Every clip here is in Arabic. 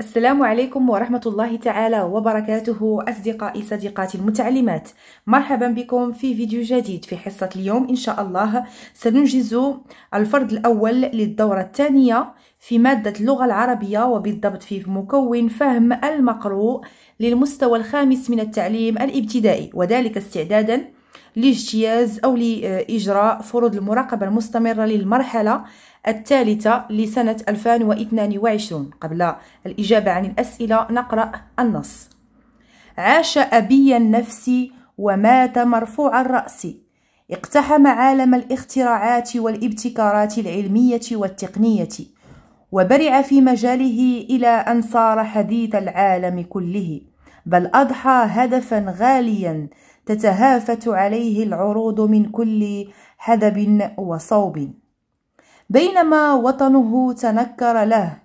السلام عليكم ورحمة الله تعالى وبركاته أصدقائي صديقاتي المتعلمات مرحبا بكم في فيديو جديد في حصة اليوم إن شاء الله سننجز الفرد الأول للدورة الثانية في مادة اللغة العربية وبالضبط في مكون فهم المقروء للمستوى الخامس من التعليم الابتدائي وذلك استعدادا لاجتياز أو لإجراء فروض المراقبة المستمرة للمرحلة الثالثة لسنة 2022 قبل الإجابة عن الأسئلة نقرأ النص عاش ابي النفس ومات مرفوع الرأس اقتحم عالم الاختراعات والابتكارات العلمية والتقنية وبرع في مجاله إلى أن صار حديث العالم كله بل أضحى هدفا غاليا تتهافت عليه العروض من كل حدب وصوب بينما وطنه تنكر له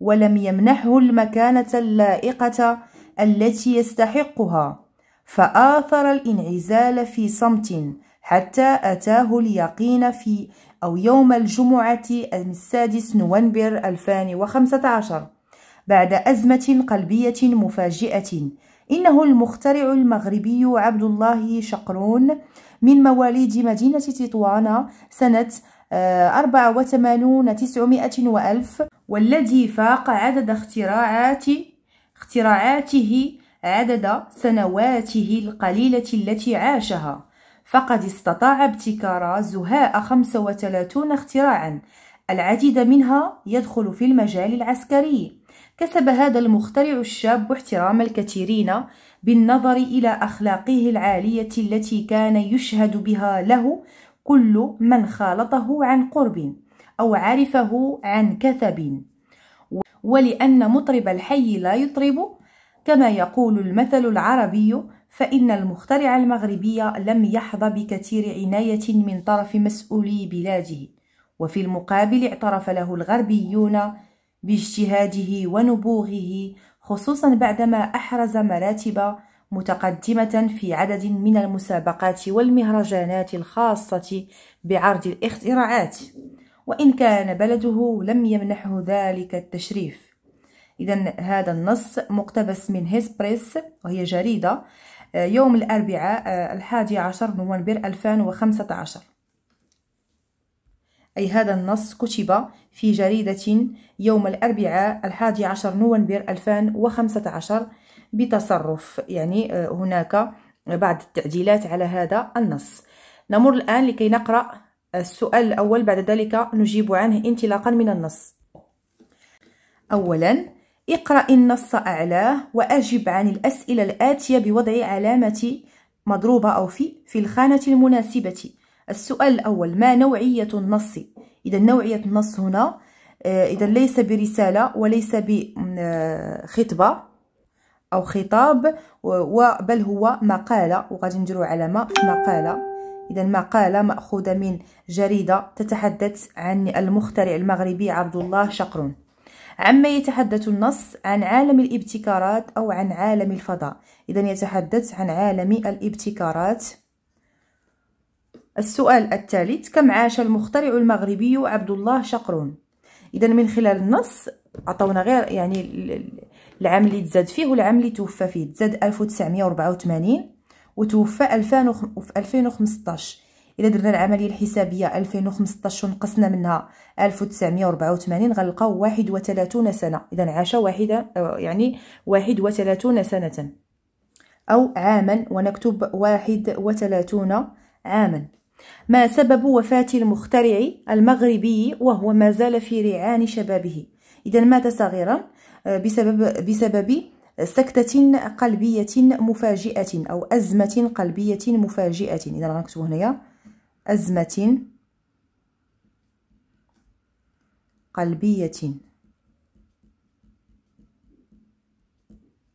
ولم يمنحه المكانة اللائقة التي يستحقها فآثر الانعزال في صمت حتى أتاه اليقين في أو يوم الجمعة السادس نوفمبر 2015 بعد أزمة قلبية مفاجئة إنه المخترع المغربي عبد الله شقرون من مواليد مدينة تطوان سنة 84 آه، 900 وألف والذي فاق عدد اختراعات اختراعاته عدد سنواته القليلة التي عاشها فقد استطاع ابتكار زهاء 35 اختراعا العديد منها يدخل في المجال العسكري كسب هذا المخترع الشاب احترام الكثيرين بالنظر إلى أخلاقه العالية التي كان يشهد بها له كل من خالطه عن قرب أو عرفه عن كثب ولأن مطرب الحي لا يطرب كما يقول المثل العربي فإن المخترع المغربي لم يحظى بكثير عناية من طرف مسؤولي بلاده وفي المقابل اعترف له الغربيون باجتهاده ونبوغه خصوصا بعدما أحرز مراتب متقدمة في عدد من المسابقات والمهرجانات الخاصة بعرض الاختراعات وإن كان بلده لم يمنحه ذلك التشريف إذا هذا النص مقتبس من هيسبريس وهي جريدة يوم الأربعاء الحادي عشر نوفمبر 2015 أي هذا النص كتب في جريدة يوم الأربعاء الحادي عشر نوفمبر 2015 بتصرف يعني آه، هناك بعض التعديلات على هذا النص نمر الآن لكي نقرأ السؤال الأول بعد ذلك نجيب عنه انطلاقا من النص أولا اقرأ النص أعلاه وأجب عن الأسئلة الآتية بوضع علامة مضروبة أو في في الخانة المناسبة السؤال الأول ما نوعية النص إذا نوعية النص هنا آه، إذا ليس برسالة وليس بخطبة آه، أو خطاب بل هو مقالة وغادي نديرو علامة مقالة إذا مقالة مأخوذة من جريدة تتحدث عن المخترع المغربي عبد الله شقرون عما يتحدث النص عن عالم الابتكارات أو عن عالم الفضاء إذا يتحدث عن عالم الابتكارات السؤال الثالث كم عاش المخترع المغربي عبد الله شقرون اذا من خلال النص عطونا غير يعني العام اللي تزاد فيه والعام اللي توفى فيه تزاد 1984 وتوفى 2015 الا درنا العمليه الحسابيه 2015 ونقصنا منها 1984 غنلقاو 31 سنه اذا عاش واحده آه، يعني 31 سنه او عاما ونكتب 31 عاما ما سبب وفاة المخترع المغربي وهو ما زال في ريعان شبابه إذا مات صغيرا آه، بسبب, بسبب سكتة قلبية مفاجئة أو أزمة قلبية مفاجئة إذا غنكتبو هنايا أزمة قلبية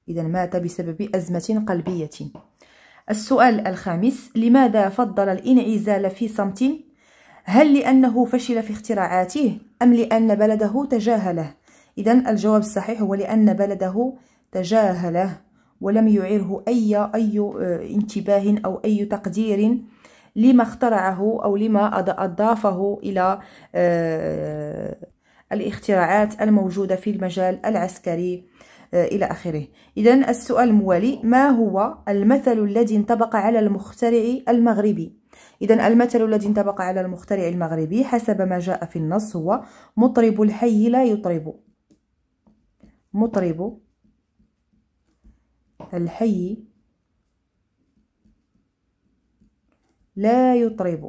إذا مات بسبب أزمة قلبية السؤال الخامس لماذا فضل الانعزال في صمت هل لأنه فشل في اختراعاته أم لأن بلده تجاهله إذا الجواب الصحيح هو لأن بلده تجاهله ولم يعيره أي أي آه، انتباه أو أي تقدير لما اخترعه أو لما أضافه إلى آه، الاختراعات الموجودة في المجال العسكري آه، إلى آخره إذا السؤال الموالي ما هو المثل الذي انطبق على المخترع المغربي إذا المثل الذي انطبق على المخترع المغربي حسب ما جاء في النص هو مطرب الحي لا يطرب مطرب الحي لا يطرب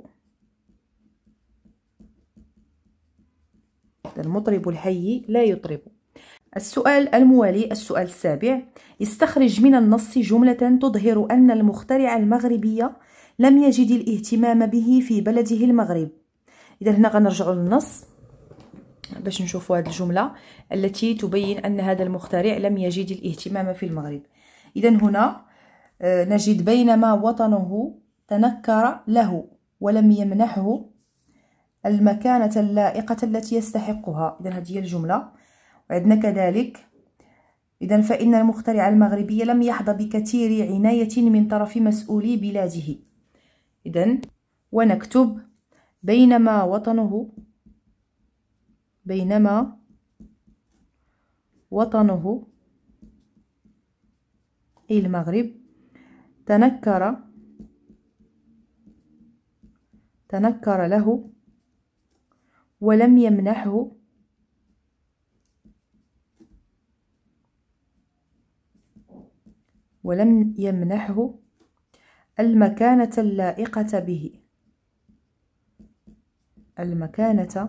المطرب الحي لا يطرب السؤال الموالي السؤال السابع استخرج من النص جملة تظهر أن المخترع المغربية لم يجد الاهتمام به في بلده المغرب إذا هنا غنرجع للنص باش نشوفوا هذه الجملة التي تبين أن هذا المخترع لم يجد الاهتمام في المغرب إذا هنا آه، نجد بينما وطنه تنكر له ولم يمنحه المكانة اللائقة التي يستحقها إذا هذه هي الجملة وعندنا كذلك إذا فإن المخترع المغربي لم يحظى بكثير عناية من طرف مسؤولي بلاده إذا ونكتب بينما وطنه بينما وطنه أي المغرب تنكر تنكر له ولم يمنحه ولم يمنحه المكانة اللائقة به المكانة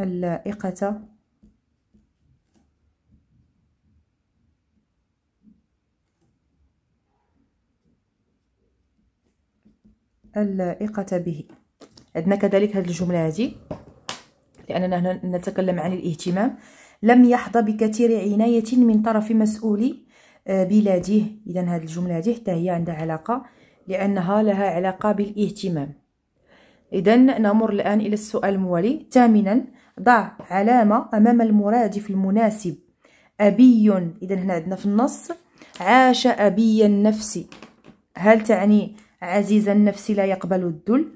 اللائقة اللائقة به عندنا كذلك هذه الجملة هذه لأننا هنا نتكلم عن الاهتمام لم يحظى بكثير عناية من طرف مسؤولي آه، بلاده إذا هذه الجملة هذه حتى هي عندها علاقة لأنها لها علاقة بالاهتمام إذا نمر الآن إلى السؤال الموالي ثامنا ضع علامة أمام المرادف المناسب أبي إذا هنا عندنا في النص عاش أبي النفس هل تعني عزيز النفس لا يقبل الذل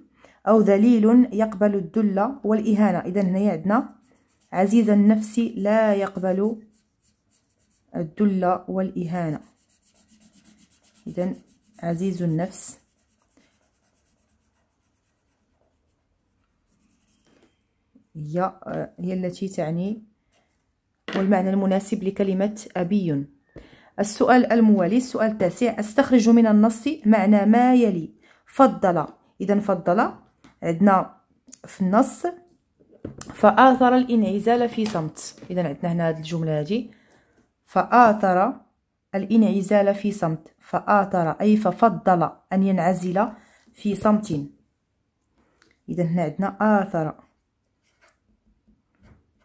أو ذليل يقبل الذل والإهانة إذا هنا عندنا عزيز النفس لا يقبل الدل والإهانة إذا عزيز النفس هي هي التي تعني والمعنى المناسب لكلمة أبي السؤال الموالي السؤال التاسع استخرج من النص معنى ما يلي فضل إذا فضل عندنا في النص فآثر الانعزال في صمت إذا عندنا هنا هذه الجملة هذه فآثر الانعزال في صمت فآثر أي ففضل أن ينعزل في صمت إذا هنا عندنا آثر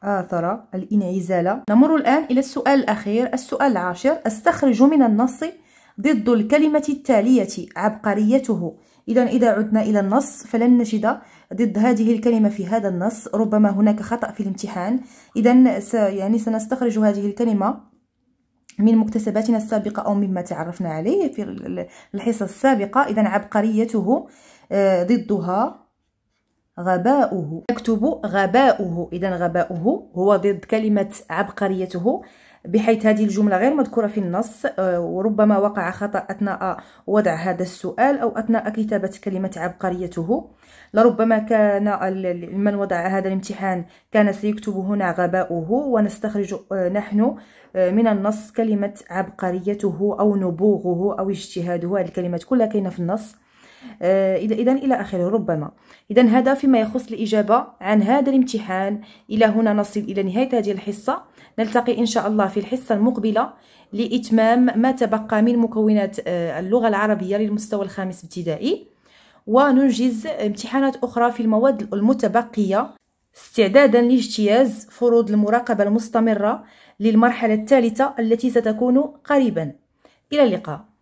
آثر الانعزال نمر الآن إلى السؤال الأخير السؤال العاشر استخرج من النص ضد الكلمة التالية عبقريته إذا إذا عدنا إلى النص فلن نجد ضد هذه الكلمة في هذا النص ربما هناك خطأ في الامتحان إذا س يعني سنستخرج هذه الكلمة من مكتسباتنا السابقة أو مما تعرفنا عليه في الحصة السابقة إذا عبقريته آه، ضدها غباؤه نكتب غباؤه إذا غباؤه هو ضد كلمة عبقريته بحيث هذه الجملة غير مذكورة في النص آه، وربما وقع خطأ أثناء وضع هذا السؤال أو أثناء كتابة كلمة عبقريته لربما كان من وضع هذا الامتحان كان سيكتب هنا غباؤه ونستخرج آه، نحن آه، من النص كلمة عبقريته أو نبوغه أو اجتهاده هذه الكلمات كلها كاينة في النص آه، إذا إلى آخره ربما إذا هذا فيما يخص الإجابة عن هذا الامتحان إلى هنا نصل إلى نهاية هذه الحصة نلتقي إن شاء الله في الحصة المقبلة لإتمام ما تبقى من مكونات آه، اللغة العربية للمستوى الخامس ابتدائي وننجز امتحانات أخرى في المواد المتبقية استعدادا لاجتياز فروض المراقبة المستمرة للمرحلة الثالثة التي ستكون قريبا إلى اللقاء